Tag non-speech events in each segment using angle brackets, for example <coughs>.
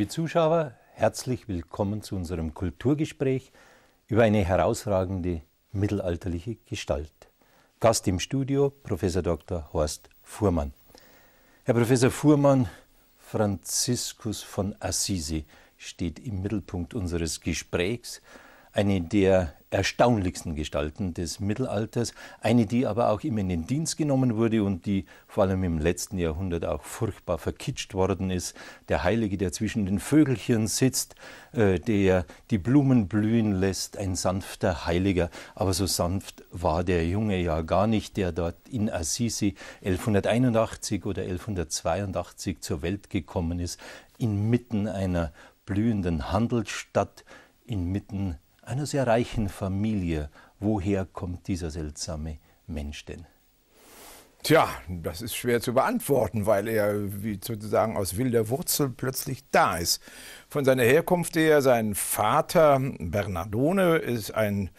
Liebe Zuschauer, herzlich willkommen zu unserem Kulturgespräch über eine herausragende mittelalterliche Gestalt. Gast im Studio Professor Dr. Horst Fuhrmann. Herr Professor Fuhrmann, Franziskus von Assisi steht im Mittelpunkt unseres Gesprächs, eine der erstaunlichsten Gestalten des Mittelalters, eine, die aber auch immer in den Dienst genommen wurde und die vor allem im letzten Jahrhundert auch furchtbar verkitscht worden ist. Der Heilige, der zwischen den Vögelchen sitzt, äh, der die Blumen blühen lässt, ein sanfter Heiliger. Aber so sanft war der Junge ja gar nicht, der dort in Assisi 1181 oder 1182 zur Welt gekommen ist, inmitten einer blühenden Handelsstadt, inmitten einer sehr reichen Familie. Woher kommt dieser seltsame Mensch denn? Tja, das ist schwer zu beantworten, weil er wie sozusagen aus wilder Wurzel plötzlich da ist. Von seiner Herkunft her, sein Vater Bernardone ist ein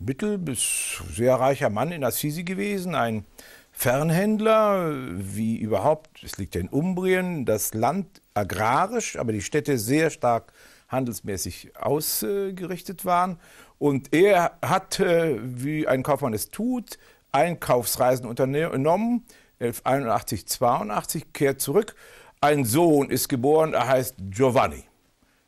mittel- bis sehr reicher Mann in Assisi gewesen, ein Fernhändler, wie überhaupt, es liegt ja in Umbrien, das Land agrarisch, aber die Städte sehr stark handelsmäßig ausgerichtet waren. Und er hat, äh, wie ein Kaufmann es tut, Einkaufsreisen unternommen, 1181, 82, kehrt zurück. Ein Sohn ist geboren, er heißt Giovanni.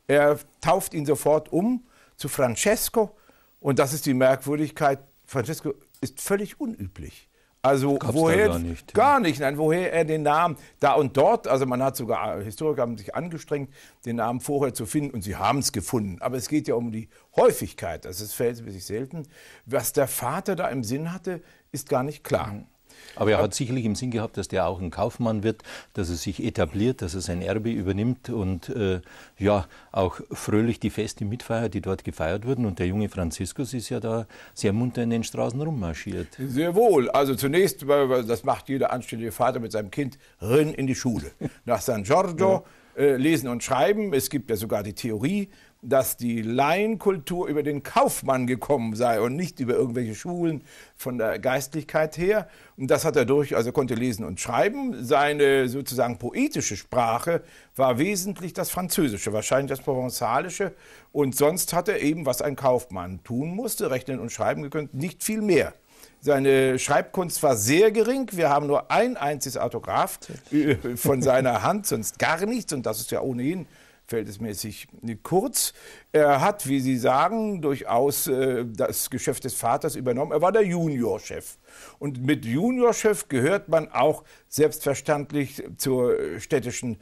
Er tauft ihn sofort um zu Francesco. Und das ist die Merkwürdigkeit. Francesco ist völlig unüblich. Also woher gar nicht, gar nicht, nein, woher er den Namen da und dort, also man hat sogar äh, Historiker haben sich angestrengt, den Namen vorher zu finden und sie haben es gefunden. Aber es geht ja um die Häufigkeit, das ist verhältnismäßig selten. Was der Vater da im Sinn hatte, ist gar nicht klar. Mhm. Aber er hat sicherlich im Sinn gehabt, dass der auch ein Kaufmann wird, dass er sich etabliert, dass er sein Erbe übernimmt und äh, ja, auch fröhlich die Feste mitfeiert, die dort gefeiert wurden. Und der junge Franziskus ist ja da sehr munter in den Straßen rummarschiert. Sehr wohl. Also zunächst, das macht jeder anständige Vater mit seinem Kind, rinn in die Schule. Nach San Giorgio. Ja. Äh, lesen und schreiben. Es gibt ja sogar die Theorie, dass die Laienkultur über den Kaufmann gekommen sei und nicht über irgendwelche Schulen von der Geistlichkeit her. Und das hat er durch, also konnte lesen und schreiben. Seine sozusagen poetische Sprache war wesentlich das Französische, wahrscheinlich das Provenzalische. Und sonst hat er eben, was ein Kaufmann tun musste, rechnen und schreiben gekönnt, nicht viel mehr. Seine Schreibkunst war sehr gering. Wir haben nur ein einziges Autograph äh, von seiner Hand, sonst gar nichts. Und das ist ja ohnehin verhältnismäßig kurz. Er hat, wie Sie sagen, durchaus äh, das Geschäft des Vaters übernommen. Er war der Juniorchef. Und mit Juniorchef gehört man auch selbstverständlich zur städtischen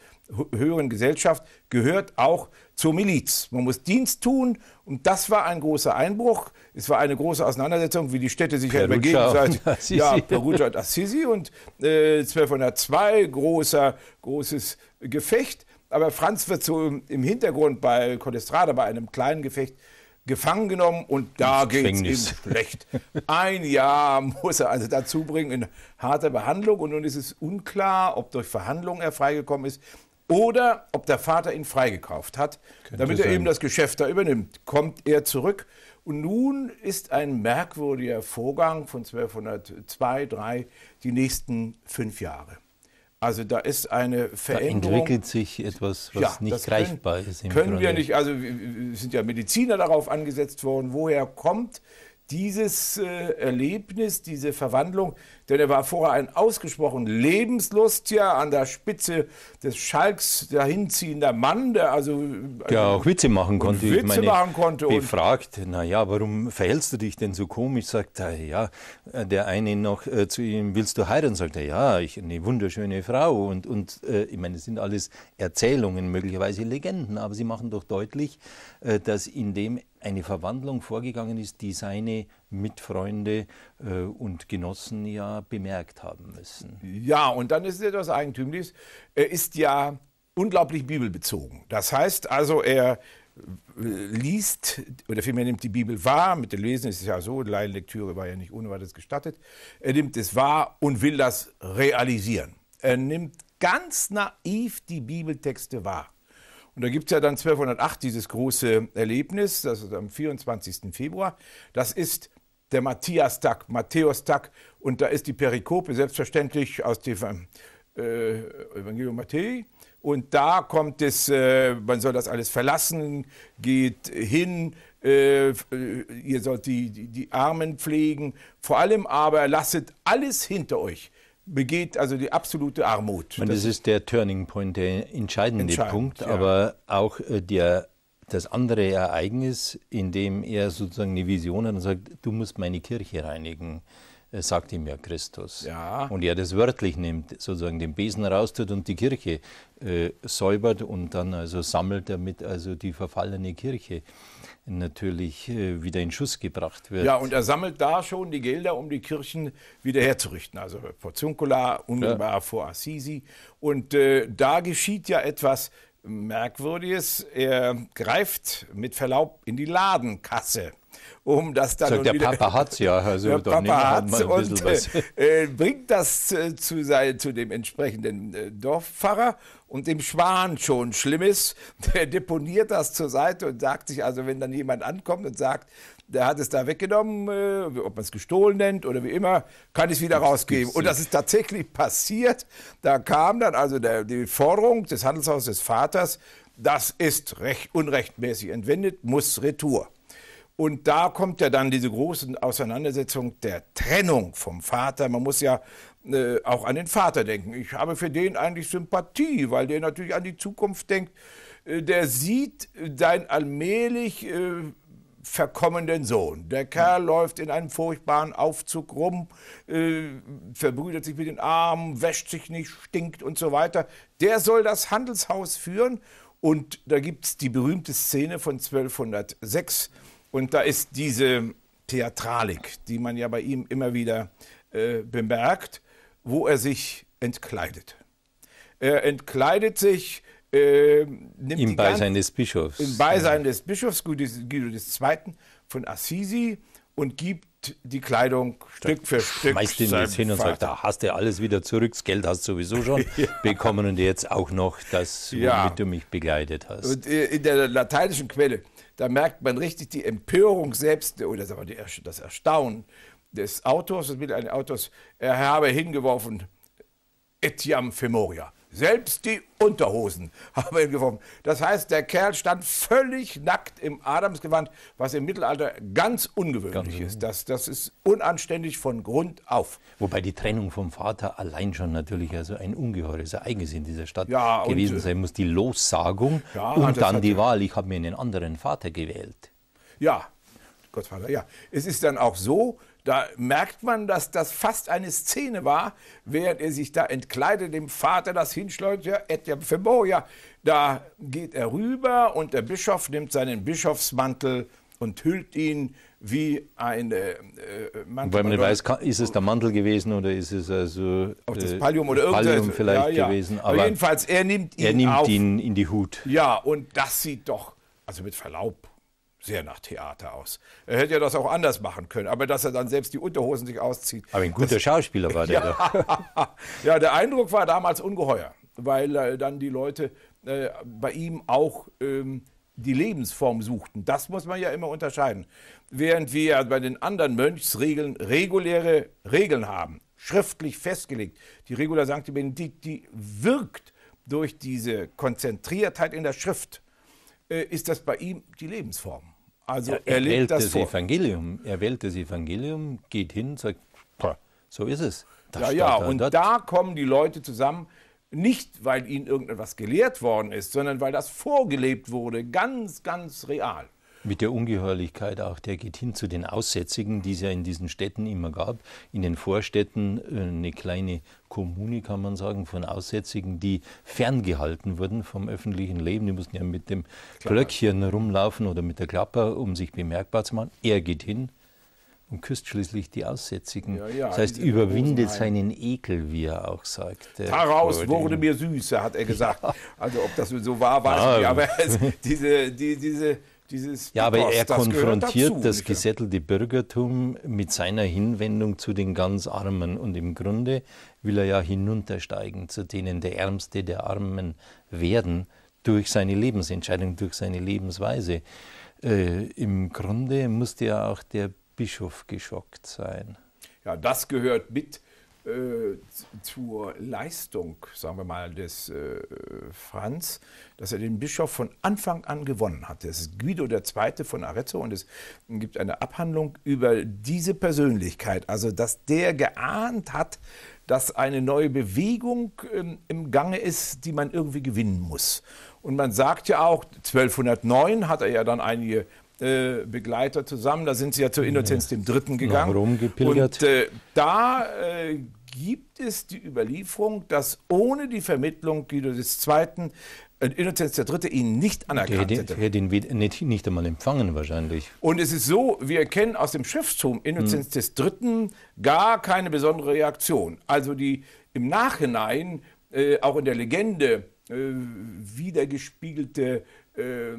höheren Gesellschaft, gehört auch zur Miliz. Man muss Dienst tun und das war ein großer Einbruch. Es war eine große Auseinandersetzung, wie die Städte sich halt Perugia gegenseitig. Und Assisi. Ja, Perugia und Assisi und äh, 1202, großer, großes Gefecht. Aber Franz wird so im Hintergrund bei Codestrada bei einem kleinen Gefecht gefangen genommen und da geht es ihm schlecht. Ein Jahr muss er also dazu bringen in harter Behandlung und nun ist es unklar, ob durch Verhandlungen er freigekommen ist oder ob der Vater ihn freigekauft hat, Könnte damit er sein. eben das Geschäft da übernimmt. Kommt er zurück und nun ist ein merkwürdiger Vorgang von 1202, 3 die nächsten fünf Jahre. Also da ist eine Veränderung. Da entwickelt sich etwas, was ja, nicht greifbar ist. Im können Grunde. wir nicht, also wir sind ja Mediziner darauf angesetzt worden, woher kommt dieses äh, Erlebnis, diese Verwandlung, denn er war vorher ein ausgesprochen lebenslustiger, an der Spitze des Schalks dahinziehender Mann, der also ja äh, auch Witze machen konnte. Witze ich meine, machen konnte. Befragt, naja, warum verhältst du dich denn so komisch? Sagt er, ja, der eine noch äh, zu ihm, willst du heiraten? Sagt er, ja, ich eine wunderschöne Frau. Und, und äh, ich meine, es sind alles Erzählungen, möglicherweise Legenden, aber sie machen doch deutlich, äh, dass in dem eine Verwandlung vorgegangen ist, die seine Mitfreunde äh, und Genossen ja bemerkt haben müssen. Ja, und dann ist es etwas Eigentümliches. Er ist ja unglaublich bibelbezogen. Das heißt also, er äh, liest, oder vielmehr nimmt die Bibel wahr, mit dem Lesen ist es ja so, Laienlektüre war ja nicht ohne weiteres gestattet, er nimmt es wahr und will das realisieren. Er nimmt ganz naiv die Bibeltexte wahr. Und da gibt es ja dann 1208 dieses große Erlebnis, das ist am 24. Februar. Das ist der Matthias-Tag, Matthäus-Tag. Und da ist die Perikope selbstverständlich aus dem äh, Evangelium Matthäi. Und da kommt es, äh, man soll das alles verlassen, geht hin, äh, äh ihr sollt die, die, die Armen pflegen, vor allem aber lasset alles hinter euch begeht also die absolute Armut. Und das, das ist der Turning Point, der entscheidende Punkt, ja. aber auch äh, der, das andere Ereignis, in dem er sozusagen eine Vision hat und sagt, du musst meine Kirche reinigen. Äh, sagt ihm ja Christus. Ja. Und er das wörtlich nimmt, sozusagen den Besen raustut und die Kirche äh, säubert und dann also sammelt, damit also die verfallene Kirche natürlich äh, wieder in Schuss gebracht wird. Ja, und er sammelt da schon die Gelder, um die Kirchen wieder herzurichten. Also vor Zuncula, unmittelbar ja. vor Assisi. Und äh, da geschieht ja etwas Merkwürdiges. Er greift mit Verlaub in die Ladenkasse um das dann Sagt und der wieder, Papa hat's ja, also <laughs> der Papa hat es und äh, äh, bringt das äh, zu, sein, zu dem entsprechenden äh, Dorfpfarrer und dem Schwan schon Schlimmes, <laughs> der deponiert das zur Seite und sagt sich also, wenn dann jemand ankommt und sagt, der hat es da weggenommen, äh, ob man es gestohlen nennt oder wie immer, kann ich es wieder das rausgeben. Und das ist tatsächlich passiert. Da kam dann also der, die Forderung des Handelshauses des Vaters, das ist recht, unrechtmäßig entwendet, muss Retour. Und da kommt ja dann diese große Auseinandersetzung der Trennung vom Vater. Man muss ja äh, auch an den Vater denken. Ich habe für den eigentlich Sympathie, weil der natürlich an die Zukunft denkt. Äh, der sieht seinen allmählich äh, verkommenen Sohn. Der Kerl mhm. läuft in einem furchtbaren Aufzug rum, äh, verbrüdert sich mit den Armen, wäscht sich nicht, stinkt und so weiter. Der soll das Handelshaus führen. Und da gibt es die berühmte Szene von 1206 und da ist diese Theatralik, die man ja bei ihm immer wieder äh, bemerkt, wo er sich entkleidet. Er entkleidet sich äh, Im Beisein des Bischofs. Im Beisein des Bischofs, Guido II. von Assisi und gibt die Kleidung Stück für Stück. Schmeißt ihn jetzt hin und Vater. sagt, da hast du alles wieder zurück, das Geld hast du sowieso schon <laughs> ja. bekommen und jetzt auch noch das, womit ja. du mich begleitet hast. Und äh, in der lateinischen Quelle da merkt man richtig die Empörung selbst oder sagen wir, das Erstaunen des Autors, des Autors. Er habe hingeworfen, etiam femoria. Selbst die Unterhosen <laughs> haben ihn geworfen. Das heißt, der Kerl stand völlig nackt im Adamsgewand, was im Mittelalter ganz ungewöhnlich ganz ist. Das, das ist unanständig von Grund auf. Wobei die Trennung vom Vater allein schon natürlich also ein ungeheures Ereignis in dieser Stadt ja, gewesen äh, sein muss. Die Lossagung ja, und dann die Wahl. Ich habe mir einen anderen Vater gewählt. Ja, Gottvater, ja. Es ist dann auch so, da merkt man, dass das fast eine Szene war, während er sich da entkleidet, dem Vater das hinschleudert, ja, Etja Feboja. Da geht er rüber und der Bischof nimmt seinen Bischofsmantel und hüllt ihn wie eine äh, äh, Mantel. Weil man nicht weiß, ist es der Mantel gewesen oder ist es also auch das äh, Pallium oder irgendwas Pallium vielleicht ja, ja. gewesen. Aber, aber, jedenfalls, er nimmt ihn Er nimmt auf. ihn in die Hut. Ja, und das sieht doch, also mit Verlaub, sehr nach Theater aus. Er hätte ja das auch anders machen können, aber dass er dann selbst die Unterhosen sich auszieht. Aber ein guter das, Schauspieler war der. <laughs> Ja, ja, der Eindruck war damals ungeheuer, weil äh, dann die Leute äh, bei ihm auch ähm, die Lebensform suchten. Das muss man ja immer unterscheiden. Während wir bei den anderen Mönchsregeln reguläre Regeln haben, schriftlich festgelegt, die Regula Sancti Benedict, die wirkt durch diese Konzentriertheit in der Schrift, äh, ist das bei ihm die Lebensform. Also er, er lebt das, das Evangelium. Er wählt das Evangelium, geht hin, sagt, so ist es. Das ja, ja, und dort. da kommen die Leute zusammen, nicht weil ihnen irgendetwas gelehrt worden ist, sondern weil das vorgelebt wurde, ganz, ganz real mit der Ungeheuerlichkeit auch, der geht hin zu den Aussätzigen, die es ja in diesen Städten immer gab, in den Vorstädten äh, eine kleine Kommune, kann man sagen, von Aussätzigen, die ferngehalten wurden vom öffentlichen Leben. Die mussten ja mit dem Klapper. Glöckchen rumlaufen oder mit der Klapper, um sich bemerkbar zu machen. Er geht hin und küsst schließlich die Aussätzigen. Ja, ja, das heißt, überwindet seinen Ekel, wie er auch sagt. Daraus wurde mir süße, hat er gesagt. Also ob das so war, weiß ich nicht. Aber diese, die, diese dieses ja, aber er das konfrontiert dazu, das gesättelte Bürgertum mit seiner Hinwendung zu den ganz Armen. Und im Grunde will er ja hinuntersteigen zu denen der Ärmste der Armen werden durch seine Lebensentscheidung, durch seine Lebensweise. Äh, Im Grunde musste ja auch der Bischof geschockt sein. Ja, das gehört mit äh, zur Leistung, sagen wir mal, des äh, Franz, dass er den Bischof von Anfang an gewonnen hat. Das ist Guido II. von Arezzo und es gibt eine Abhandlung über diese Persönlichkeit, also dass der geahnt hat, dass eine neue Bewegung ähm, im Gange ist, die man irgendwie gewinnen muss. Und man sagt ja auch, 1209 hat er ja dann einige äh, Begleiter zusammen, da sind sie ja zu mhm. Innozenz ja. dem Dritten gegangen. Nach Rom gepilgert. Und äh, da äh, gibt es die Überlieferung, dass ohne die Vermittlung Guido II. Und Innozenz III. ihn nicht anerkannt der hätte, hätte. hätte ihn nicht, nicht einmal empfangen wahrscheinlich. Und es ist so, wir erkennen aus dem Schrifttum Innozenz hm. III. gar keine besondere Reaktion. Also die im Nachhinein, äh, auch in der Legende, äh, wiedergespiegelte äh,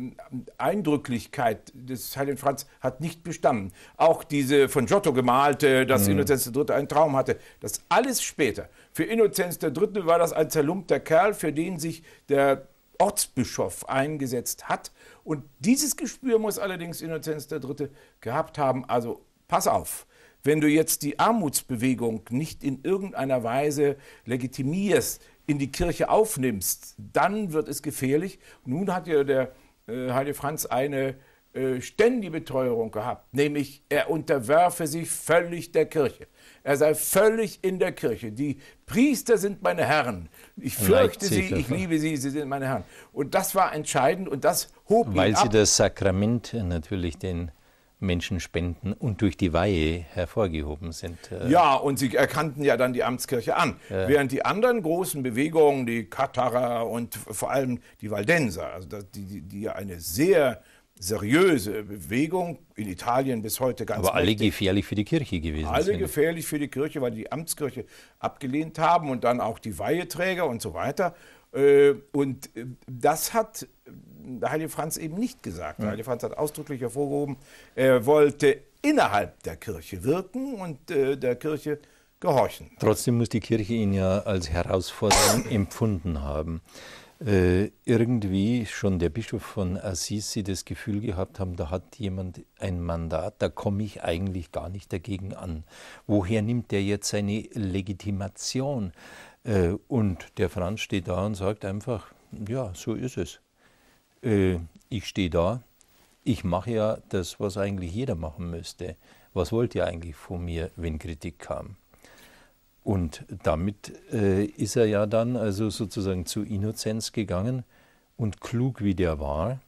Eindrücklichkeit des Heiligen Franz hat nicht bestanden. Auch diese von Giotto gemalte, dass mhm. Innozenz III. einen Traum hatte, das alles später. Für Innozenz III. war das ein zerlumpter Kerl, für den sich der Ortsbischof eingesetzt hat. Und dieses Gespür muss allerdings Innozenz III. gehabt haben. Also pass auf, wenn du jetzt die Armutsbewegung nicht in irgendeiner Weise legitimierst, in die Kirche aufnimmst, dann wird es gefährlich. Nun hat ja der äh, Heilige Franz eine äh, ständige Beteuerung gehabt, nämlich er unterwerfe sich völlig der Kirche. Er sei völlig in der Kirche. Die Priester sind meine Herren. Ich fürchte sie, ich liebe sie, sie sind meine Herren. Und das war entscheidend und das hob Weil ihn ab. Weil sie das Sakrament natürlich den Menschen spenden und durch die Weihe hervorgehoben sind. Äh. Ja, und sie erkannten ja dann die Amtskirche an. Ja. Während die anderen großen Bewegungen, die Katarer und vor allem die Waldenser, also die, die ja eine sehr seriöse Bewegung in Italien bis heute ganz Aber alle mächtig. gefährlich für die Kirche gewesen. Alle sind. Ne? gefährlich für die Kirche, weil die, die Amtskirche abgelehnt haben und dann auch die Weiheträger und so weiter. Äh, und äh, das hat der äh, Heilige Franz eben nicht gesagt. Der Heilige Franz hat ausdrücklich hervorgehoben, er wollte innerhalb der Kirche wirken und äh, der Kirche gehorchen. Trotzdem muss die Kirche ihn ja als Herausforderung <coughs> empfunden haben. Äh, irgendwie schon der Bischof von Assisi das Gefühl gehabt haben, da hat jemand ein Mandat, da komme ich eigentlich gar nicht dagegen an. Woher nimmt der jetzt seine Legitimation? Äh, und der Franz steht da und sagt einfach, ja, so ist es. Äh, ich stehe da, ich mache ja das, was eigentlich jeder machen müsste. Was wollt ihr eigentlich von mir, wenn Kritik kam? Und damit äh, ist er ja dann also sozusagen zu Innozenz gegangen und klug wie der war,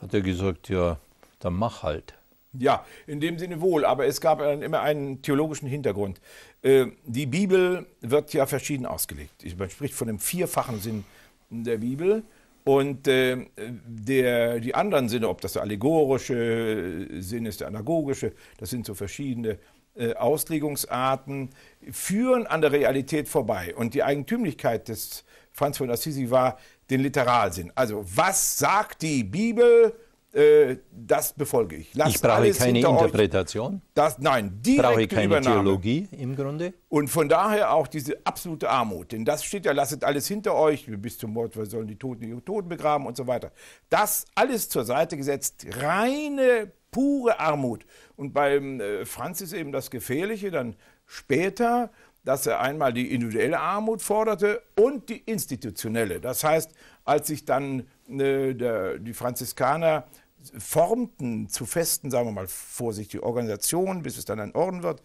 hat er gesagt, ja, dann mach halt. Ja, in dem Sinne wohl, aber es gab dann immer einen theologischen Hintergrund. Äh, die Bibel wird ja verschieden ausgelegt. Man spricht von dem vierfachen Sinn der Bibel. Und äh, der, die anderen Sinne, ob das der allegorische äh, Sinn ist, der anagogische, das sind so verschiedene äh, Auslegungsarten, führen an der Realität vorbei. Und die Eigentümlichkeit des Franz von Assisi war den Literalsinn. Also was sagt die Bibel äh, das befolge ich. Lasst ich brauche keine Interpretation. Das, nein, direkte brauche ich keine Übernahme. Theologie im Grunde. Und von daher auch diese absolute Armut. Denn das steht ja, lasst alles hinter euch, bis zum Mord, wir sollen die Toten die Toten begraben und so weiter. Das alles zur Seite gesetzt, reine, pure Armut. Und beim äh, Franz ist eben das Gefährliche dann später, dass er einmal die individuelle Armut forderte und die institutionelle. Das heißt, als sich dann äh, der, die Franziskaner formten zu festen, sagen wir mal vorsichtig, Organisation, bis es dann ein Orden wird,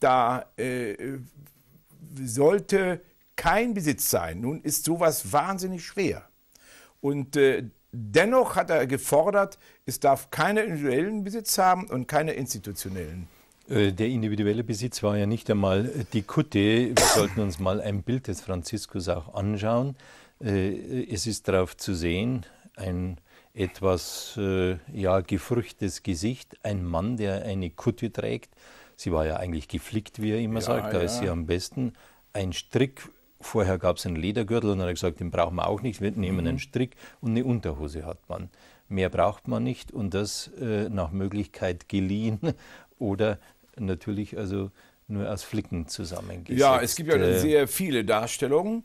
da äh, sollte kein Besitz sein. Nun ist sowas wahnsinnig schwer. Und äh, dennoch hat er gefordert, es darf keine individuellen Besitz haben und keine institutionellen. Äh, der individuelle Besitz war ja nicht einmal äh, die Kutte. Wir sollten uns mal ein Bild des Franziskus auch anschauen. Äh, es ist darauf zu sehen, ein etwas ja, gefurchtes Gesicht, ein Mann, der eine Kutte trägt. Sie war ja eigentlich geflickt, wie er immer ja, sagt, da ja. ist sie am besten. Ein Strick, vorher gab es einen Ledergürtel und dann hat er gesagt, den brauchen wir auch nicht, wir nehmen mhm. einen Strick und eine Unterhose hat man. Mehr braucht man nicht und das nach Möglichkeit geliehen <laughs> oder natürlich also nur aus Flicken zusammengesetzt. Ja, es gibt ja äh, sehr viele Darstellungen.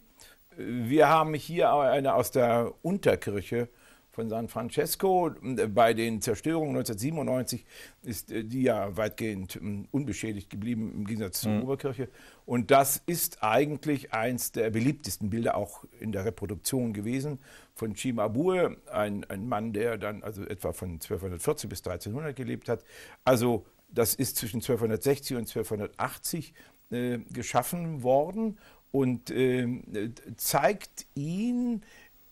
Wir haben hier eine aus der Unterkirche von San Francesco. Bei den Zerstörungen 1997 ist äh, die ja weitgehend ähm, unbeschädigt geblieben im Gegensatz zur mhm. Oberkirche. Und das ist eigentlich eins der beliebtesten Bilder auch in der Reproduktion gewesen von Cimabue, ein, ein Mann, der dann also etwa von 1240 bis 1300 gelebt hat. Also das ist zwischen 1260 und 1280 äh, geschaffen worden und äh, zeigt ihn,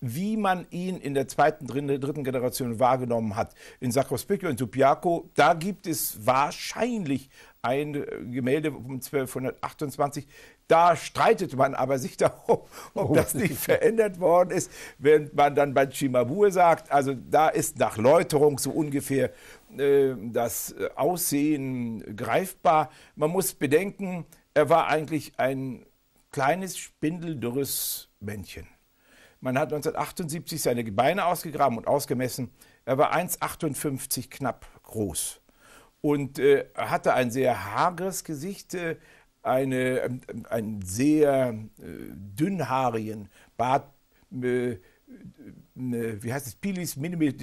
wie man ihn in der zweiten, dritten Generation wahrgenommen hat. In Sacrospicchio und Subiaco, da gibt es wahrscheinlich ein äh, Gemälde um 1228. Da streitet man aber sich <laughs> darum, ob oh. das nicht verändert worden ist, wenn man dann bei Chimabue sagt, also da ist nach Läuterung so ungefähr äh, das äh, Aussehen greifbar. Man muss bedenken, er war eigentlich ein kleines, spindeldürres Männchen. Man hat 1978 seine Beine ausgegraben und ausgemessen. Er war 1,58 knapp groß und äh, hatte ein sehr hageres Gesicht, äh, eine, ähm, äh, einen sehr dünnhaarigen Bart, äh, äh, äh, ne, wie heißt es, Pilis Minimis,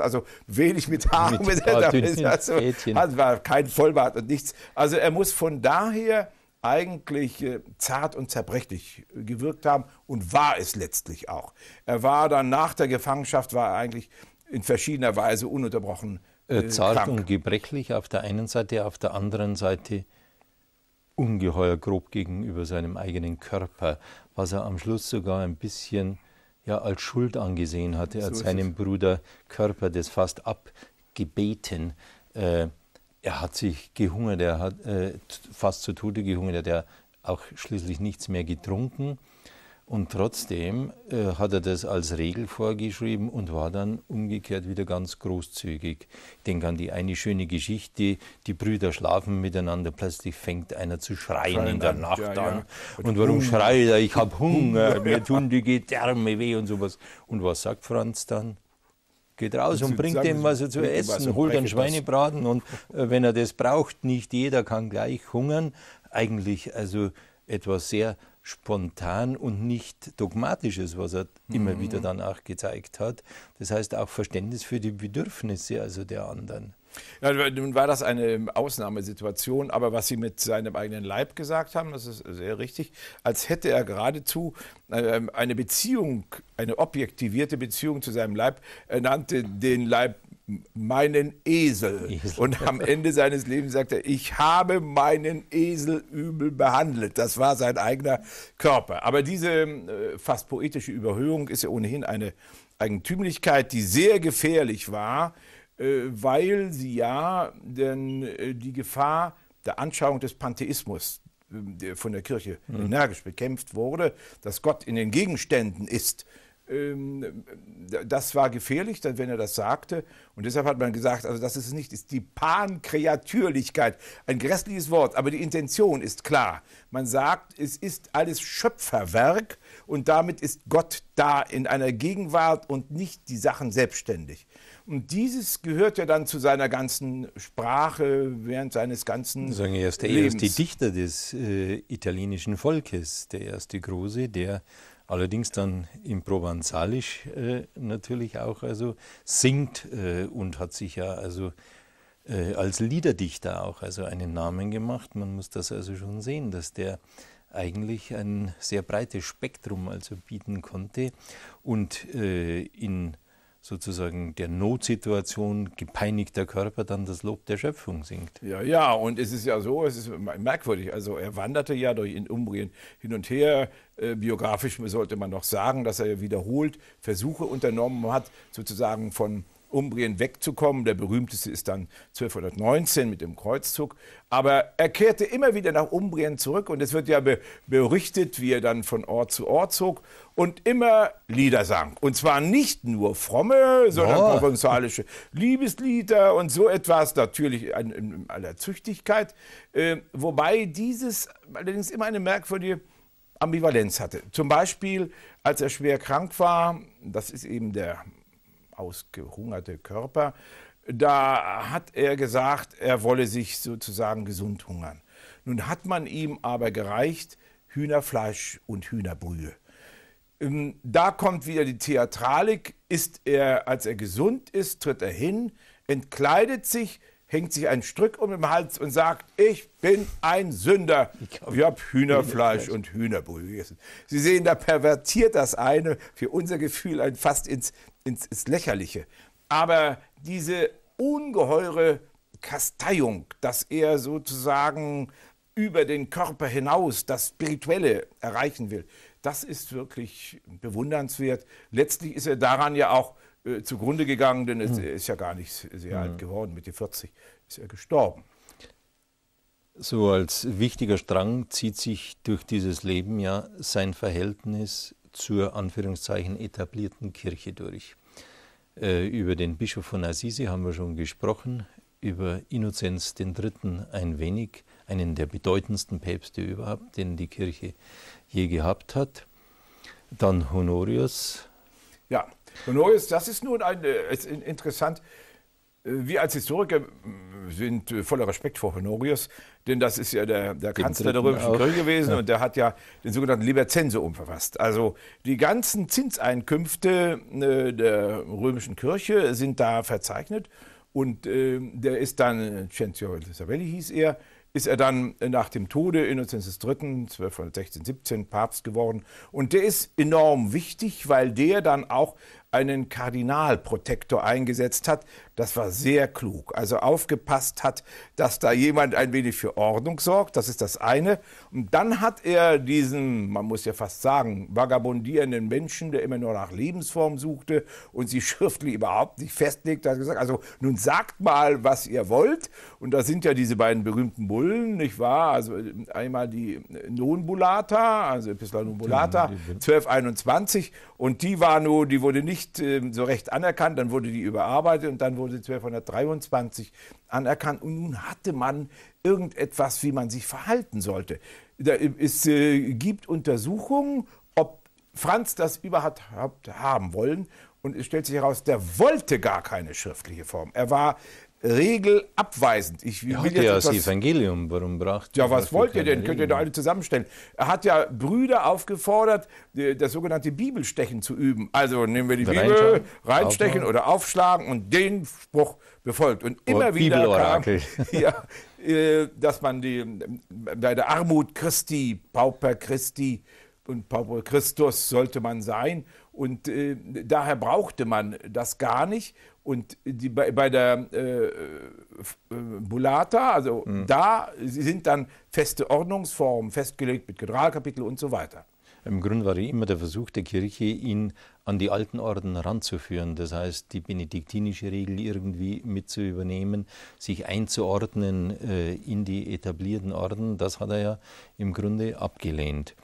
also wenig mit Haaren. Mit, also, mit, also, also war kein Vollbart und nichts. Also er muss von daher eigentlich äh, zart und zerbrechlich gewirkt haben und war es letztlich auch. Er war dann nach der Gefangenschaft, war er eigentlich in verschiedener Weise ununterbrochen äh, äh Zart krank. und gebrechlich auf der einen Seite, auf der anderen Seite ungeheuer grob gegenüber seinem eigenen Körper, was er am Schluss sogar ein bisschen ja als Schuld angesehen hatte. Er hat seinem Bruder Körper das fast abgebeten. Äh, er hat sich gehungert, er hat äh, fast zu Tode gehungert, er hat auch schließlich nichts mehr getrunken. Und trotzdem äh, hat er das als Regel vorgeschrieben und war dann umgekehrt wieder ganz großzügig. Ich denke an die eine schöne Geschichte, die Brüder schlafen miteinander, plötzlich fängt einer zu schreien, schreien in der an. Nacht ja, an. Ja. Und, warum Hunger. schreit er? Ich habe Hunger, mir tun die Gedärme weh und sowas. Und was sagt Franz dann? geht raus und, und bringt dem was er zu essen, holt einen Schweinebraten und äh, wenn er das braucht, nicht jeder kann gleich hungern. Eigentlich also etwas sehr spontan und nicht dogmatisches, was er mhm. immer wieder dann auch gezeigt hat. Das heißt auch Verständnis für die Bedürfnisse also der anderen. Ja, nun war das eine Ausnahmesituation, aber was Sie mit seinem eigenen Leib gesagt haben, das ist sehr richtig, als hätte er geradezu ähm, eine Beziehung, eine objektivierte Beziehung zu seinem Leib, er äh, nannte den Leib meinen Esel. Esel. Und am Ende seines Lebens sagt er, ich habe meinen Esel übel behandelt. Das war sein eigener Körper. Aber diese ähm, äh, fast poetische Überhöhung ist ja ohnehin eine Eigentümlichkeit, die sehr gefährlich war, äh, weil sie ja denn äh, die Gefahr der Anschauung des Pantheismus ähm, der von der Kirche mhm. energisch bekämpft wurde, dass Gott in den Gegenständen ist, ähm, das war gefährlich, wenn er das sagte. Und deshalb hat man gesagt, also das ist nicht, ist die Pankreatürlichkeit. Ein grässliches Wort, aber die Intention ist klar. Man sagt, es ist alles Schöpferwerk und damit ist Gott da in einer Gegenwart und nicht die Sachen selbstständig. Und dieses gehört ja dann zu seiner ganzen Sprache während seines ganzen Sagen wir, er ist der erste Dichter des äh, italienischen Volkes, der erste große, der allerdings dann im Provenzalisch äh, natürlich auch also singt äh, und hat sich ja also äh, als Liederdichter auch also einen Namen gemacht. Man muss das also schon sehen, dass der eigentlich ein sehr breites Spektrum also bieten konnte und äh, in sozusagen der Notsituation gepeinigter Körper dann das Lob der Schöpfung singt. Ja, ja, und es ist ja so, es ist merkwürdig. Also er wanderte ja durch in Umbrien hin und her. Äh, biografisch sollte man noch sagen, dass er wiederholt Versuche unternommen hat, sozusagen von Umbrien wegzukommen. Der berühmteste ist dann 1219 mit dem Kreuzzug. Aber er kehrte immer wieder nach Umbrien zurück und es wird ja be berichtet, wie er dann von Ort zu Ort zog und immer Lieder sang. Und zwar nicht nur fromme, sondern oh. provenzalische Liebeslieder und so etwas, natürlich in, in aller Züchtigkeit. Äh, wobei dieses allerdings immer eine merkwürdige Ambivalenz hatte. Zum Beispiel, als er schwer krank war, das ist eben der ausgehungerte Körper. Da hat er gesagt, er wolle sich sozusagen gesund hungern. Nun hat man ihm aber gereicht Hühnerfleisch und Hühnerbrühe. Ähm, da kommt wieder die Theatralik. Ist er, als er gesund ist, tritt er hin, entkleidet sich, hängt sich ein Strick um den Hals und sagt, ich bin ein Sünder. Ich habe Hühnerfleisch, Hühnerfleisch und Hühnerbrühe gegessen. Sie sehen, da pervertiert das eine für unser Gefühl ein fast ins ins Lächerliche. Aber diese ungeheure Kasteiung, dass er sozusagen über den Körper hinaus das Spirituelle erreichen will, das ist wirklich bewundernswert. Letztlich ist er daran ja auch äh, zugrunde gegangen, denn mhm. er ist ja gar nicht sehr mhm. alt geworden. Mit den 40 ist er gestorben. So als wichtiger Strang zieht sich durch dieses Leben ja sein Verhältnis zur Anführungszeichen etablierten Kirche durch. Äh, über den Bischof von Assisi haben wir schon gesprochen, über Innozenz III. ein wenig, einen der bedeutendsten Päpste überhaupt, den die Kirche je gehabt hat. Dann Honorius. Ja, Honorius, das ist nun ein, äh, ist interessant. Äh, wir als Historiker äh, sind äh, voller Respekt vor Honorius, denn das ist ja der, der Kanzler der römischen Kirche gewesen ja. und der hat ja den sogenannten Liberzenseum verfasst. Also die ganzen Zinseinkünfte der römischen Kirche sind da verzeichnet und der ist dann, Cencio Savelli hieß er, ist er dann nach dem Tode Innozens III. 1216, 17 Papst geworden. Und der ist enorm wichtig, weil der dann auch einen Kardinalprotektor eingesetzt hat, das war sehr klug. Also aufgepasst hat, dass da jemand ein wenig für Ordnung sorgt. Das ist das eine. Und dann hat er diesen, man muss ja fast sagen, vagabondierenden Menschen, der immer nur nach Lebensform suchte und sie schriftlich überhaupt nicht festlegt, hat gesagt, also nun sagt mal, was ihr wollt. Und da sind ja diese beiden berühmten Bullen, nicht wahr? Also äh, einmal die äh, Nonbulata, also Epistola Nonbulata, 1221. Und die war nur, die wurde nicht ähm, so recht anerkannt. Dann wurde die überarbeitet und dann wurde Mose 1223 anerkannt. Und nun hatte man irgendetwas, wie man sich verhalten sollte. Äh, es äh, gibt Untersuchungen, ob Franz das überhaupt haben wollen. Und es stellt sich heraus, der wollte gar keine schriftliche Form. Er war regelabweisend. Ich will ja, jetzt ja das Evangelium, warum braucht Ja, was wollt ihr denn? Regeln? Könnt ihr da alle zusammenstellen? Er hat ja Brüder aufgefordert, äh, das sogenannte Bibelstechen zu üben. Also nehmen wir die da Bibel, reinstechen aufmachen. oder aufschlagen und den Spruch befolgt. Und immer oh, wieder kam, <laughs> ja, äh, dass man die, bei der Armut Christi, Pauper Christi und Pauper Christus sollte man sein. Und äh, daher brauchte man das gar nicht. Und die, bei, bei der äh, Bulata, äh, also mhm. da sind dann feste Ordnungsformen festgelegt mit Generalkapitel und so weiter. Im Grunde war immer der Versuch der Kirche, ihn an die alten Orden heranzuführen, Das heißt, die benediktinische Regel irgendwie mit zu übernehmen, sich einzuordnen äh, in die etablierten Orden. Das hat er ja im Grunde abgelehnt.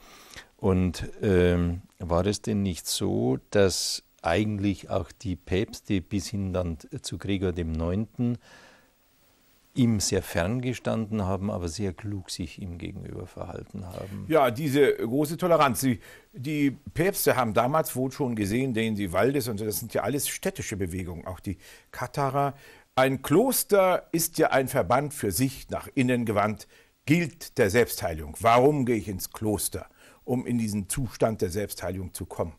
Und ähm, war es denn nicht so, dass eigentlich auch die Päpste bis hin dann zu Gregor dem Neunten ihm sehr fern gestanden haben, aber sehr klug sich ihm gegenüber verhalten haben. Ja, diese große Toleranz. Die, die Päpste haben damals wohl schon gesehen, den sie Waldes und so, das sind ja alles städtische Bewegungen, auch die Katarer. Ein Kloster ist ja ein Verband für sich, nach innen gewandt, gilt der Selbstheilung. Warum gehe ich ins Kloster? Um in diesen Zustand der Selbstheilung zu kommen.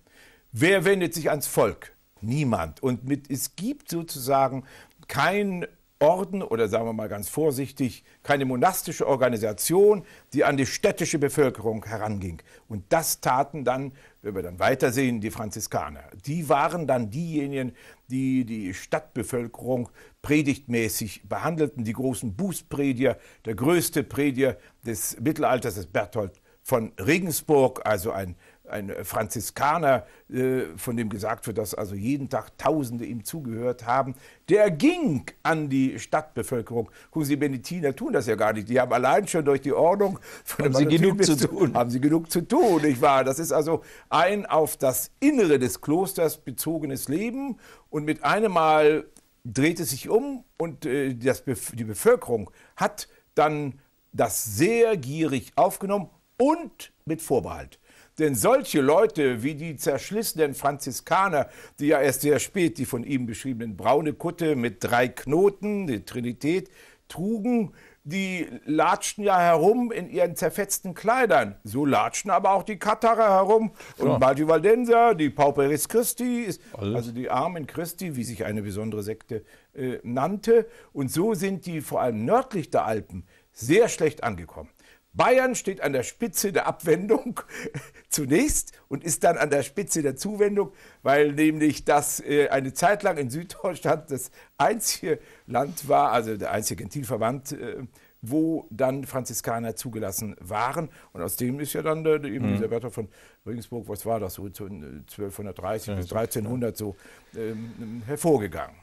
Wer wendet sich ans Volk? Niemand. Und mit, es gibt sozusagen keinen Orden oder sagen wir mal ganz vorsichtig, keine monastische Organisation, die an die städtische Bevölkerung heranging. Und das taten dann, wenn wir dann weitersehen, die Franziskaner. Die waren dann diejenigen, die die Stadtbevölkerung predigtmäßig behandelten. Die großen Bußprediger, der größte Prediger des Mittelalters ist Berthold von Regensburg, also ein ein Franziskaner, äh, von dem gesagt wird, dass also jeden Tag Tausende ihm zugehört haben, der ging an die Stadtbevölkerung. Gucken Sie, Benediner tun das ja gar nicht. Die haben allein schon durch die Ordnung von haben sie genug zu tun. Haben sie genug zu tun, nicht wahr? Das ist also ein auf das Innere des Klosters bezogenes Leben und mit einem Mal dreht es sich um und äh, das, die Bevölkerung hat dann das sehr gierig aufgenommen und mit Vorbehalt. Denn solche Leute wie die zerschlissenen Franziskaner, die ja erst sehr spät die von ihm beschriebenen braune Kutte mit drei Knoten, die Trinität, trugen, die latschen ja herum in ihren zerfetzten Kleidern. So latschen aber auch die Katarer herum und ja. Baltivaldenser, die Pauperis Christi, also. also die Armen Christi, wie sich eine besondere Sekte äh, nannte. Und so sind die vor allem nördlich der Alpen sehr schlecht angekommen. Bayern steht an der Spitze der Abwendung <laughs> zunächst und ist dann an der Spitze der Zuwendung, weil nämlich das äh, eine Zeit lang in Süddeutschland das einzige Land war, also der einzige Gentilverband, äh, wo dann Franziskaner zugelassen waren. Und aus dem ist ja dann äh, eben mhm. dieser Werther von Regensburg, was war das, so 1230 ja, bis 1300 so ähm, hervorgegangen.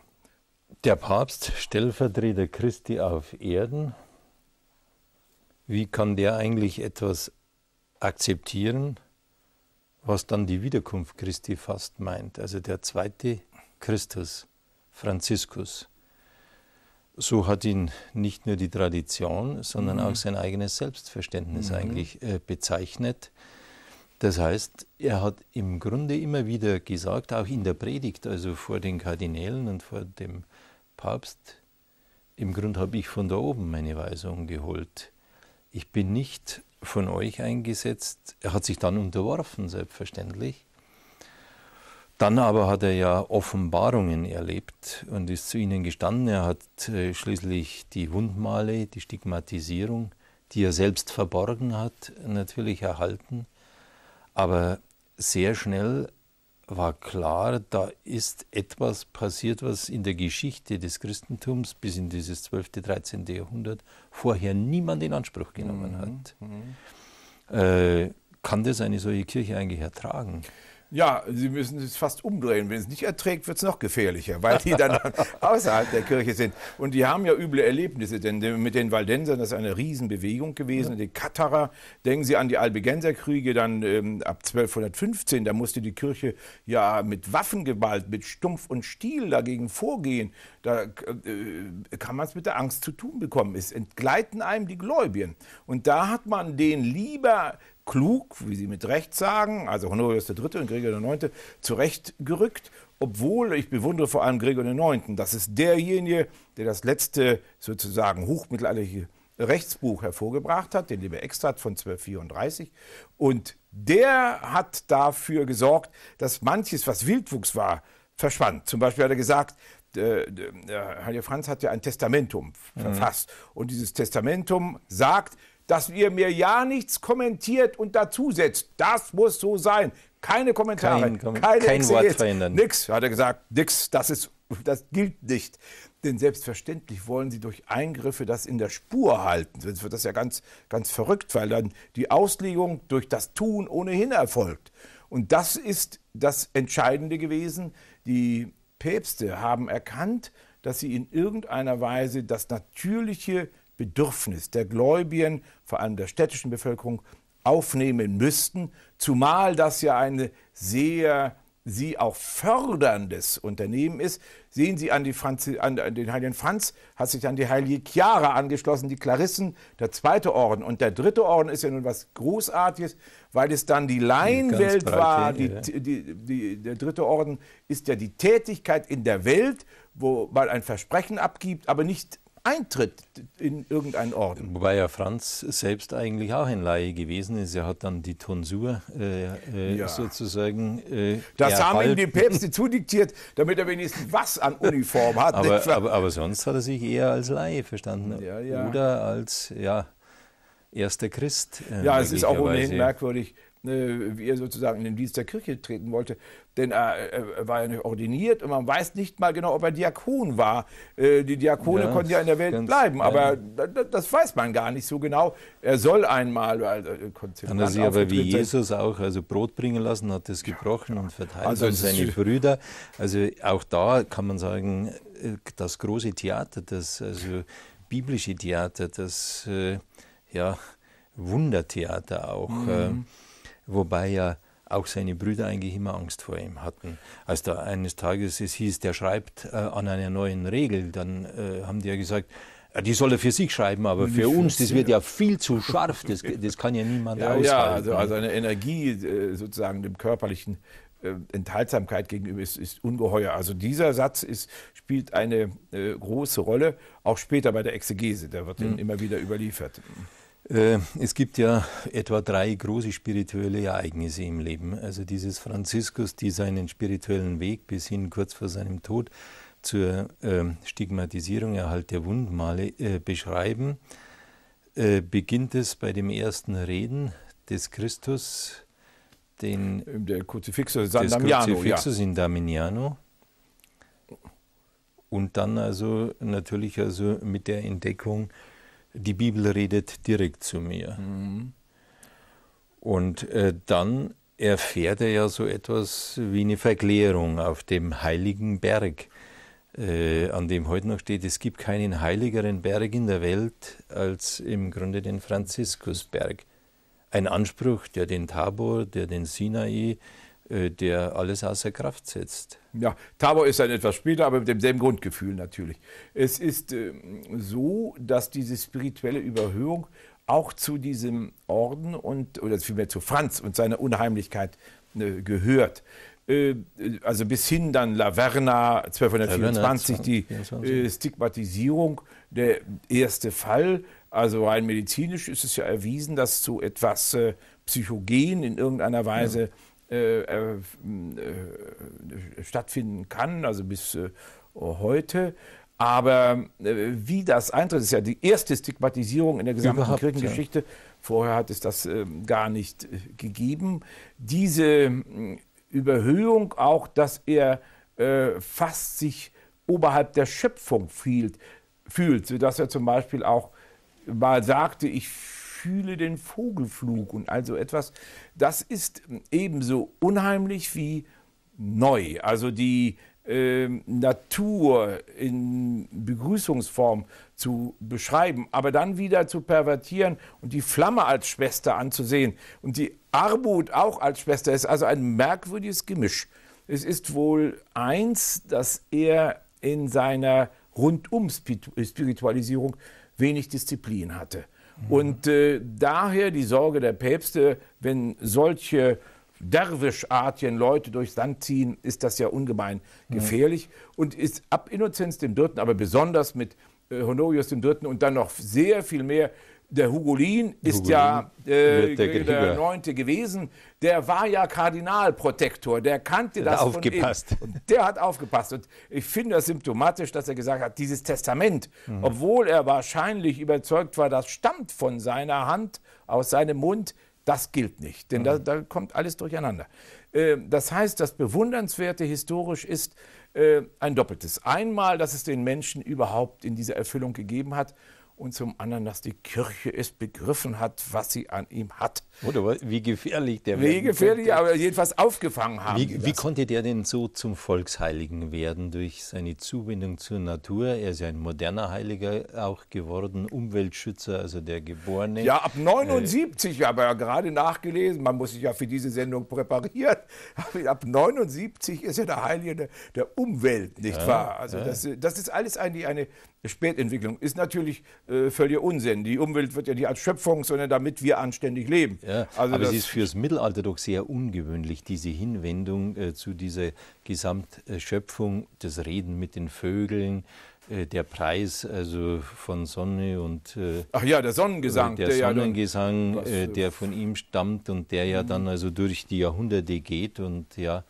Der Papst, Stellvertreter Christi auf Erden, wie kann der eigentlich etwas akzeptieren, was dann die Wiederkunft Christi fast meint, also der zweite Christus, Franziskus. So hat ihn nicht nur die Tradition, sondern mhm. auch sein eigenes Selbstverständnis mhm. eigentlich äh, bezeichnet. Das heißt, er hat im Grunde immer wieder gesagt, auch in der Predigt, also vor den Kardinälen und vor dem Papst, im Grunde habe ich von da oben meine Weisung geholt ich bin nicht von euch eingesetzt. Er hat sich dann unterworfen, selbstverständlich. Dann aber hat er ja Offenbarungen erlebt und ist zu ihnen gestanden. Er hat äh, schließlich die Wundmale, die Stigmatisierung, die er selbst verborgen hat, natürlich erhalten. Aber sehr schnell war klar, da ist etwas passiert, was in der Geschichte des Christentums bis in dieses 12., 13. Jahrhundert vorher niemand in Anspruch genommen mhm. hat. Mhm. Äh, kann das eine solche Kirche eigentlich ertragen? Ja, sie müssen es fast umdrehen. Wenn es nicht erträgt, wird es noch gefährlicher, weil die dann <laughs> außerhalb der Kirche sind. Und die haben ja üble Erlebnisse, denn mit den Waldensern, das ist eine Riesenbewegung gewesen. Ja. Die Katarer, denken Sie an die Albigenserkriege, dann ähm, ab 1215, da musste die Kirche ja mit Waffengewalt, mit Stumpf und Stiel dagegen vorgehen. Da äh, kann man es mit der Angst zu tun bekommen. Es entgleiten einem die Gläubigen. Und da hat man den lieber klug, wie Sie mit Recht sagen, also Honorius III. und Gregor IX. zurechtgerückt, obwohl ich bewundere vor allem Gregor IX. Das ist derjenige, der das letzte sozusagen hochmittelalterliche Rechtsbuch hervorgebracht hat, den Liber Extrat von 1234. Und der hat dafür gesorgt, dass manches, was Wildwuchs war, verschwand. Zum Beispiel hat er gesagt, äh, äh Heiliger Franz hat ja ein Testamentum mhm. verfasst. Und dieses Testamentum sagt, dass ihr mir ja nichts kommentiert und dazusetzt. Das muss so sein. Keine Kommentare, kein, Kom keine kein Wort verändern. Nix, hat er gesagt, nix, das, ist, das gilt nicht. Denn selbstverständlich wollen sie durch Eingriffe das in der Spur halten. Sonst wird das ja ganz, ganz verrückt, weil dann die Auslegung durch das Tun ohnehin erfolgt. Und das ist das Entscheidende gewesen. Die Päpste haben erkannt, dass sie in irgendeiner Weise das natürliche Bedürfnis der Gläubigen, vor allem der städtischen Bevölkerung, aufnehmen müssten, zumal das ja ein sehr sie auch förderndes Unternehmen ist. Sehen Sie an, Franz, an, den Heiligen Franz, hat sich dann die Heilige Chiara angeschlossen, die Klarissen, der zweite Orden. Und der dritte Orden ist ja nun was Großartiges, weil es dann die Laienwelt war. Die, die, die, der dritte Orden ist ja die Tätigkeit in der Welt, wo man ein Versprechen abgibt, aber nicht Eintritt in irgendeinen Orden. Wobei ja Franz selbst eigentlich auch ein Laie gewesen ist. Er hat dann die Tonsur äh, äh ja. sozusagen. Äh, das erhalten. haben ihm die Päpste zudiktiert, damit er wenigstens was an Uniform hat. aber, aber, aber, sonst hat er sich eher als Laie verstanden. Ja, ja. Oder als ja, erster Christ. Äh, ja, es ist auch ohnehin merkwürdig, äh, wie er sozusagen in den Dienst der Kirche treten wollte. Denn er, war ja nicht ordiniert und man weiß nicht mal genau, ob er Diakon war. Äh, die Diakone ja, konnten ja in der Welt bleiben, genau. aber das weiß man gar nicht so genau. Er soll einmal also, äh, Konziliant hat er sich aber wie Jesus auch also Brot bringen lassen, hat es gebrochen ja, und verteilt also an seine Brüder. Also auch da kann man sagen, das große Theater, das also biblische Theater, das ja Wundertheater auch. Mhm. Äh, wobei ja auch seine Brüder eigentlich immer Angst vor ihm hatten. Als da eines Tages es hieß, der schreibt äh, an einer neuen Regel, dann äh, haben die ja gesagt, äh, die soll er für sich schreiben, aber für uns, das wird ja viel zu scharf, das, das kann ja niemand ja, aushalten. Ja, also, also eine Energie äh, sozusagen dem körperlichen äh, Enthaltsamkeit gegenüber ist, ist ungeheuer. Also dieser Satz ist, spielt eine große Rolle, auch später bei der Exegese, der wird mhm. immer wieder überliefert. Äh, es gibt ja etwa drei große spirituelle Ereignisse im Leben. Also dieses Franziskus, die seinen spirituellen Weg bis hin kurz vor seinem Tod zur ähm, Stigmatisierung, Erhalt der Wundmale äh, beschreiben, äh, beginnt es bei dem ersten Reden des Christus, den der Kruzifixus, San des Kruzifixus ja. in Damignano. Und dann also natürlich also mit der Entdeckung die Bibel redet direkt zu mir. Mhm. Und äh, dann erfährt er ja so etwas wie eine Verklärung auf dem heiligen Berg, äh, an dem heute noch steht, es gibt keinen heiligeren Berg in der Welt als im Grunde den Franziskusberg. Ein Anspruch, der den Tabor, der den Sinai, äh, der alles außer Kraft setzt. Ja, Tabor ist dann etwas später, aber mit demselben Grundgefühl natürlich. Es ist äh, so, dass diese spirituelle Überhöhung auch zu diesem Orden und, oder vielmehr zu Franz und seiner Unheimlichkeit äh, gehört also bis hin dann Laverna 1224, die äh, Stigmatisierung, der erste Fall. Also rein medizinisch ist es ja erwiesen, dass zu etwas äh, psychogen in irgendeiner Weise äh, äh, äh, stattfinden kann, also bis äh, heute. Aber wie das eintritt, ist ja die erste Stigmatisierung in der gesamten Überhaupt, Kirchengeschichte. Ja. Vorher hat es das ähm, gar nicht gegeben. Diese mm, Überhöhung auch, dass er fast sich oberhalb der Schöpfung fühlt, fühlt, sodass er zum Beispiel auch mal sagte, ich fühle den Vogelflug und also etwas, das ist ebenso unheimlich wie neu. Also die äh, Natur in Begrüßungsform zu beschreiben, aber dann wieder zu pervertieren und die Flamme als Schwester anzusehen und die Armut auch als Schwester ist also ein merkwürdiges Gemisch. Es ist wohl eins, dass er in seiner Rundum-Spiritualisierung wenig Disziplin hatte. Und äh, daher die Sorge der Päpste, wenn solche derwischartigen Leute durchs Land ziehen, ist das ja ungemein gefährlich. Mhm. Und ist ab Innozenz dem Dritten, aber besonders mit äh, Honorius dem Dritten und dann noch sehr viel mehr der Hugolin ist Hugolin ja äh, der, der Neunte gewesen, der war ja Kardinalprotektor, der kannte der das hat aufgepasst. Von und der hat aufgepasst. Und ich finde das symptomatisch, dass er gesagt hat, dieses Testament, mhm. obwohl er wahrscheinlich überzeugt war, das stammt von seiner Hand, aus seinem Mund, das gilt nicht, denn mhm. da, da, kommt alles durcheinander. Äh, das heißt, das Bewundernswerte historisch ist äh, ein Doppeltes. Einmal, dass es den Menschen überhaupt in dieser Erfüllung gegeben hat und zum anderen, dass die Kirche es begriffen hat, was sie an ihm hat. Oder wie gefährlich der Wie gefährlich, könnte. aber jedenfalls aufgefangen haben. Wie, wie konnte der denn so zum Volksheiligen werden durch seine Zuwendung zur Natur? Er ist ja ein moderner Heiliger auch geworden, Umweltschützer, also der geborene. Ja, ab 79, äh, aber ja gerade nachgelesen, man muss sich ja für diese Sendung präparieren. <laughs> Ab 79 ist er der Heilige der, der Umwelt, nicht ja, wahr? Also ja. das, das ist alles eine, eine Spätentwicklung ist natürlich äh, völliger Unsinn. Die Umwelt wird ja nicht als Schöpfung, sondern damit wir anständig leben. Ja, also aber es ist fürs Mittelalter doch sehr ungewöhnlich, diese Hinwendung äh, zu dieser Gesamtschöpfung, das Reden mit den Vögeln, äh, der Preis also von Sonne und äh, Ach ja, der Sonnengesang, der, der Sonnengesang, ja dann, äh, der von ihm stammt und der ja mhm. dann also durch die Jahrhunderte geht und ja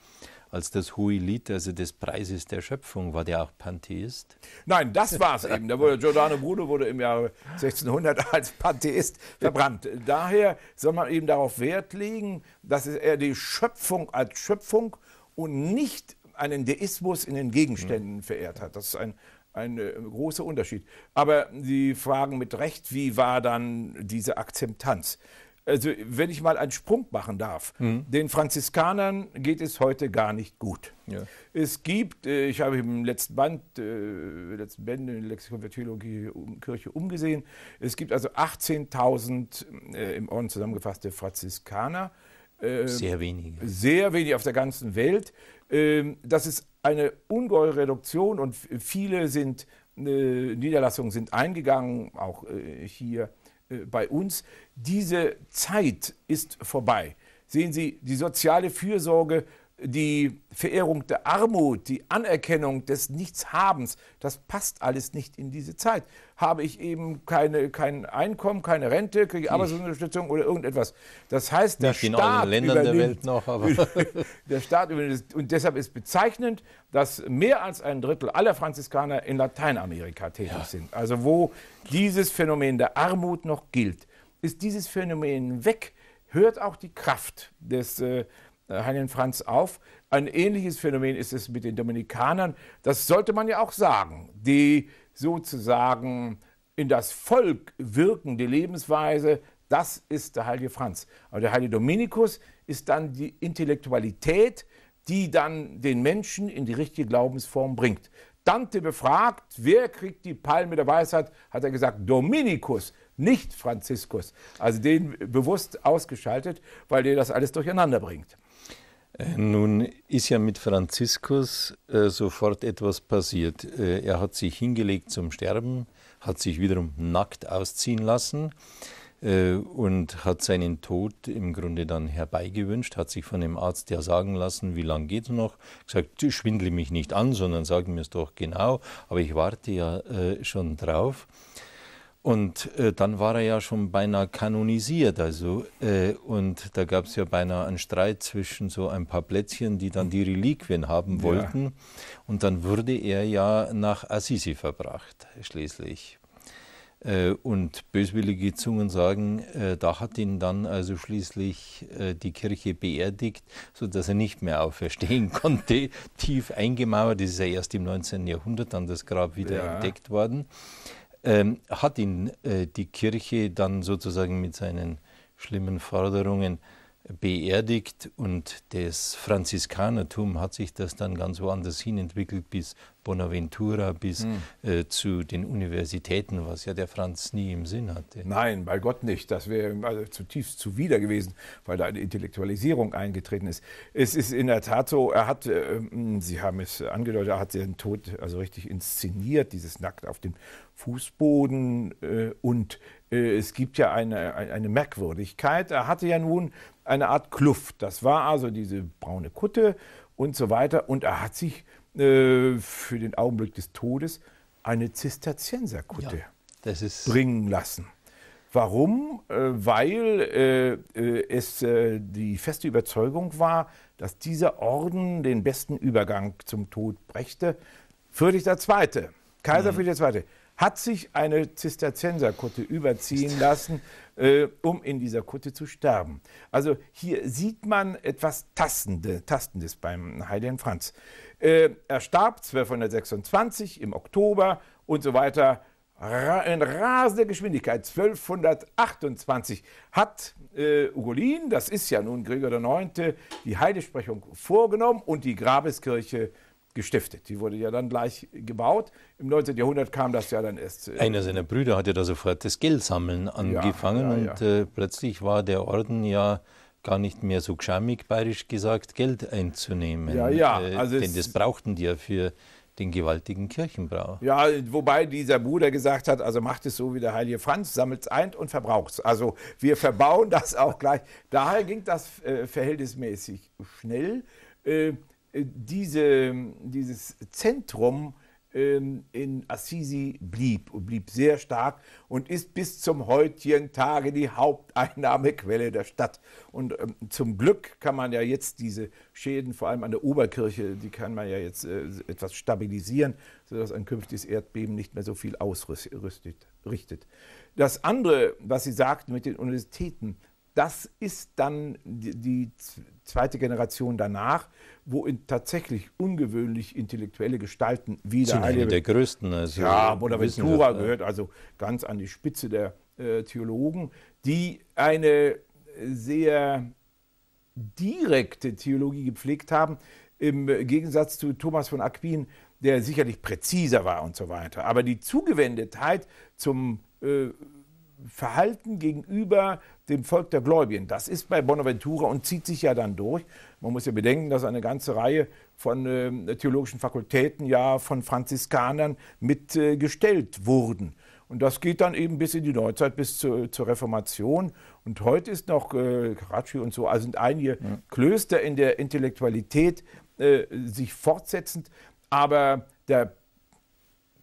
als das Huilit, also des Preises der Schöpfung. War der auch Pantheist? Nein, das war es eben. Der wurde, Giordano Bruno wurde im Jahre 1600 als Pantheist verbrannt. Daher soll man eben darauf Wert legen, dass er die Schöpfung als Schöpfung und nicht einen Deismus in den Gegenständen mhm. verehrt hat. Das ist ein, ein äh, großer Unterschied. Aber Sie fragen mit Recht, wie war dann diese Akzeptanz? also wenn ich mal einen Sprung machen darf, mhm. den Franziskanern geht es heute gar nicht gut. Ja. Es gibt, äh, ich habe im letzten Band, äh, letzten Bände in der Lexikon der Theologie um, Kirche umgesehen, es gibt also 18.000 äh, im Orden zusammengefasste Franziskaner. Äh, sehr wenige. Sehr wenige auf der ganzen Welt. Ähm, das ist eine ungeheure Reduktion und viele sind, äh, Niederlassungen sind eingegangen, auch äh, hier äh, bei uns, diese Zeit ist vorbei. Sehen Sie, die soziale Fürsorge die Verehrung der Armut, die Anerkennung des Nichtshabens, das passt alles nicht in diese Zeit. Habe ich eben keine, kein Einkommen, keine Rente, kriege Arbeitslosenunterstützung oder irgendetwas. Das heißt, der nicht Staat in allen Ländern der Welt noch, aber <laughs> der Staat übernimmt und deshalb ist bezeichnend, dass mehr als ein Drittel aller Franziskaner in Lateinamerika tätig ja. sind. Also wo dieses Phänomen der Armut noch gilt, ist dieses Phänomen weg, hört auch die Kraft des äh, äh, Heinen Franz auf. Ein ähnliches Phänomen ist es mit den Dominikanern. Das sollte man ja auch sagen, die sozusagen in das Volk wirkende Lebensweise, das ist der heilige Franz. Aber der heilige Dominikus ist dann die Intellektualität, die dann den Menschen in die richtige Glaubensform bringt. Dante befragt, wer kriegt die Palme der Weisheit, hat er gesagt, Dominikus, nicht Franziskus. Also den bewusst ausgeschaltet, weil der das alles durcheinander bringt. Äh, nun ist ja mit Franziskus äh, sofort etwas passiert. Äh, er hat sich hingelegt zum Sterben, hat sich wiederum nackt ausziehen lassen äh, und hat seinen Tod im Grunde dann herbeigewünscht, hat sich von dem Arzt ja sagen lassen, wie lange geht es noch, gesagt, schwindle mich nicht an, sondern sag mir es doch genau, aber ich warte ja äh, schon drauf. Und äh, dann war er ja schon beinahe kanonisiert. Also, äh, und da gab es ja beinahe einen Streit zwischen so ein paar Plätzchen, die dann die Reliquien haben wollten. Ja. Und dann wurde er ja nach Assisi verbracht, schließlich. Äh, und böswillige Zungen sagen, äh, da hat ihn dann also schließlich äh, die Kirche beerdigt, sodass er nicht mehr auferstehen <laughs> konnte. Tief eingemauert, das ist ja erst im 19. Jahrhundert dann das Grab wieder ja. entdeckt worden ähm, hat ihn äh, die Kirche dann sozusagen mit seinen schlimmen Forderungen beerdigt und das Franziskanertum hat sich das dann ganz woanders hin entwickelt, bis Bonaventura, bis mhm. äh, zu den Universitäten, was ja der Franz nie im Sinn hatte. Nein, bei Gott nicht. Das wäre also zutiefst zuwider gewesen, weil da eine Intellektualisierung eingetreten ist. Es ist in der Tat so, er hat, äh, Sie haben es angedeutet, er hat seinen Tod also richtig inszeniert, dieses Nackt auf dem Fußboden äh, und äh, es gibt ja eine, eine Merkwürdigkeit. Er hatte ja nun eine Art Kluft. Das war also diese braune Kutte und so weiter. Und er hat sich äh, für den Augenblick des Todes eine Zisterzienserkutte ja, bringen lassen. Warum? Äh, weil äh, äh es äh, die feste Überzeugung war, dass dieser Orden den besten Übergang zum Tod brächte. Friedrich II., Kaiser mhm. Friedrich II., hat sich eine Zisterzienserkutte überziehen lassen, äh, um in dieser Kutte zu sterben. Also hier sieht man etwas Tastende, Tastendes beim Heiligen Franz. Äh, er starb 1226 im Oktober und so weiter in rasender Geschwindigkeit, 1228, hat äh, Ugolin, das ist ja nun Gregor IX., die Heidesprechung vorgenommen und die Grabeskirche gestiftet. Die wurde ja dann gleich gebaut. Im 19. Jahrhundert kam das ja dann erst. Äh Einer seiner Brüder hatte da sofort das Geldsammeln angefangen ja, ja, ja. und äh, plötzlich war der Orden ja gar nicht mehr so geschamig, bayerisch gesagt, Geld einzunehmen. Ja, ja. Äh, also äh, denn das brauchten die ja für den gewaltigen Kirchenbrauch. Ja, wobei dieser Bruder gesagt hat, also macht es so wie der heilige Franz, sammelt es ein und verbraucht es. Also wir verbauen das auch gleich. Daher ging das äh, verhältnismäßig schnell. Äh, diese, dieses Zentrum ähm, in Assisi blieb und blieb sehr stark und ist bis zum heutigen Tage die Haupteinnahmequelle der Stadt. Und ähm, zum Glück kann man ja jetzt diese Schäden, vor allem an der Oberkirche, die kann man ja jetzt äh, etwas stabilisieren, sodass ein künftiges Erdbeben nicht mehr so viel ausrichtet. Das andere, was Sie sagten mit den Universitäten, das ist dann die, zweite Generation danach, wo tatsächlich ungewöhnlich intellektuelle Gestalten wieder. Eine der größten. Also ja, Bonaventura ne? gehört also ganz an die Spitze der äh, Theologen, die eine äh, sehr direkte Theologie gepflegt haben, im Gegensatz zu Thomas von Aquin, der sicherlich präziser war und so weiter. Aber die Zugewendetheit zum äh, Verhalten gegenüber dem Volk der Gläubigen. Das ist bei Bonaventura und zieht sich ja dann durch. Man muss ja bedenken, dass eine ganze Reihe von äh, theologischen Fakultäten ja von Franziskanern mitgestellt äh, wurden. Und das geht dann eben bis in die Neuzeit, bis zu, zur Reformation. Und heute ist noch äh, Karachi und so, also sind einige ja. Klöster in der Intellektualität äh, sich fortsetzend. Aber der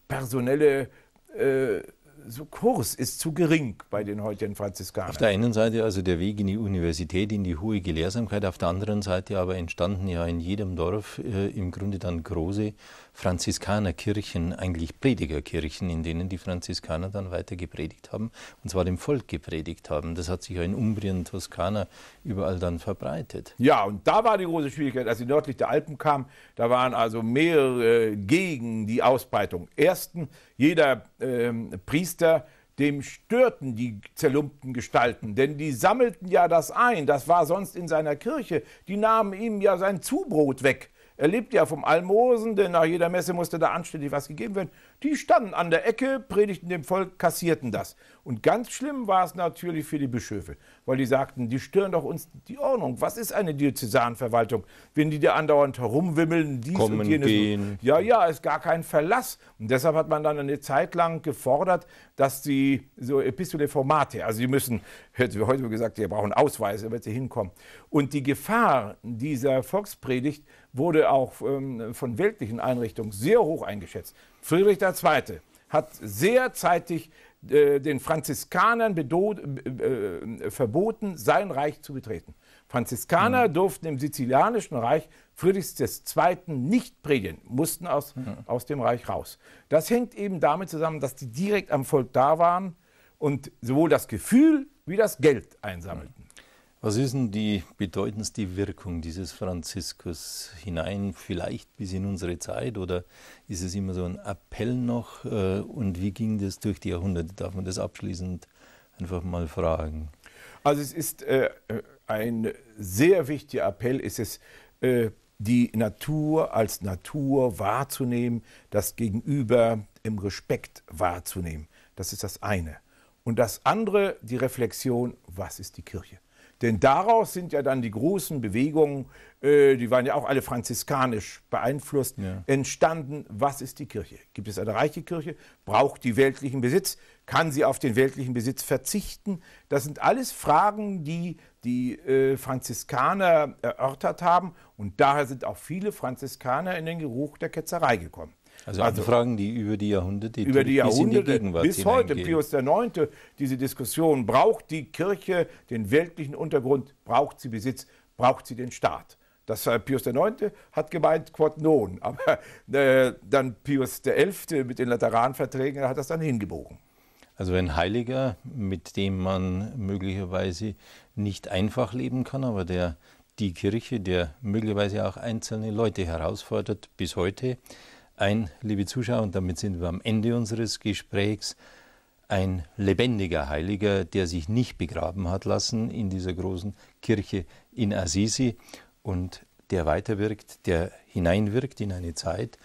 personelle äh, so Kurs ist zu gering bei den heutigen Franziskanern. Auf der einen Seite also der Weg in die Universität, in die hohe Gelehrsamkeit, auf der anderen Seite aber entstanden ja in jedem Dorf äh, im Grunde dann große Franziskanerkirchen, eigentlich Predigerkirchen, in denen die Franziskaner dann weiter gepredigt haben, und zwar dem Volk gepredigt haben. Das hat sich ja in Umbrien, Toskana überall dann verbreitet. Ja, und da war die große Schwierigkeit, als sie nördlich der Alpen kamen, da waren also mehrere gegen die Ausbreitung. Ersten, jeder ähm, Priester, dem störten die zerlumpten Gestalten, denn die sammelten ja das ein, das war sonst in seiner Kirche, die nahmen ihm ja sein Zubrot weg. Er lebt ja vom Almosen, denn nach jeder Messe musste da anständig was gegeben werden. Die standen an der Ecke, predigten dem Volk, kassierten das. Und ganz schlimm war es natürlich für die Bischöfe, weil die sagten, die stören doch uns die Ordnung. Was ist eine Diözesanverwaltung, wenn die da andauernd herumwimmeln, dies Kommen, und jenes? Gehen. Ja, ja, ist gar kein Verlass. Und deshalb hat man dann eine Zeit lang gefordert, dass die so Epistole Formate, also sie müssen, hätte heute gesagt, die brauchen Ausweise, damit sie hinkommen. Und die Gefahr dieser Volkspredigt wurde auch ähm, von weltlichen Einrichtungen sehr hoch eingeschätzt. Friedrich II. hat sehr zeitig äh, den Franziskanern äh, äh, verboten, sein Reich zu betreten. Franziskaner mhm. durften im sizilianischen Reich Friedrichs II. nicht predigen, mussten aus, mhm. aus dem Reich raus. Das hängt eben damit zusammen, dass die direkt am Volk da waren und sowohl das Gefühl wie das Geld einsammelten. Was ist denn die bedeutendste Wirkung dieses Franziskus hinein, vielleicht bis in unsere Zeit oder ist es immer so ein Appell noch äh, und wie ging das durch die Jahrhunderte? Darf man das abschließend einfach mal fragen? Also es ist äh, äh, ein sehr wichtiger Appell, ist es, äh, die Natur als Natur wahrzunehmen, das Gegenüber im Respekt wahrzunehmen. Das ist das eine. Und das andere, die Reflexion, was ist die Kirche? Denn daraus sind ja dann die großen Bewegungen, äh, die waren ja auch alle franziskanisch beeinflusst, ja. entstanden. Was ist die Kirche? Gibt es eine reiche Kirche? Braucht die weltlichen Besitz? Kann sie auf den weltlichen Besitz verzichten? Das sind alles Fragen, die die äh, Franziskaner erörtert haben. Und daher sind auch viele Franziskaner in den Geruch der Ketzerei gekommen. Also, also Fragen, die über die Jahrhunderte, über die Jahrhunderte bis, bis heute, Pius IX, diese Diskussion, braucht die Kirche den weltlichen Untergrund, braucht sie Besitz, braucht sie den Staat? Das war äh, Pius IX hat gemeint quod non, <laughs> aber äh, dann Pius XI mit den Lateranverträgen hat das dann hingebogen. Also ein Heiliger, mit dem man möglicherweise nicht einfach leben kann, aber der die Kirche, der möglicherweise auch einzelne Leute herausfordert bis heute, ein, liebe Zuschauer, und damit sind wir am Ende unseres Gesprächs, ein lebendiger Heiliger, der sich nicht begraben hat lassen in dieser großen Kirche in Assisi und der weiterwirkt, der hineinwirkt in eine Zeit,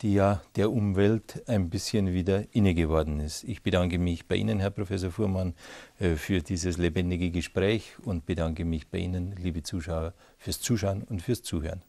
die ja der Umwelt ein bisschen wieder inne geworden ist. Ich bedanke mich bei Ihnen, Herr Professor Fuhrmann, äh, für dieses lebendige Gespräch und bedanke mich bei Ihnen, liebe Zuschauer, fürs Zuschauen und fürs Zuhören.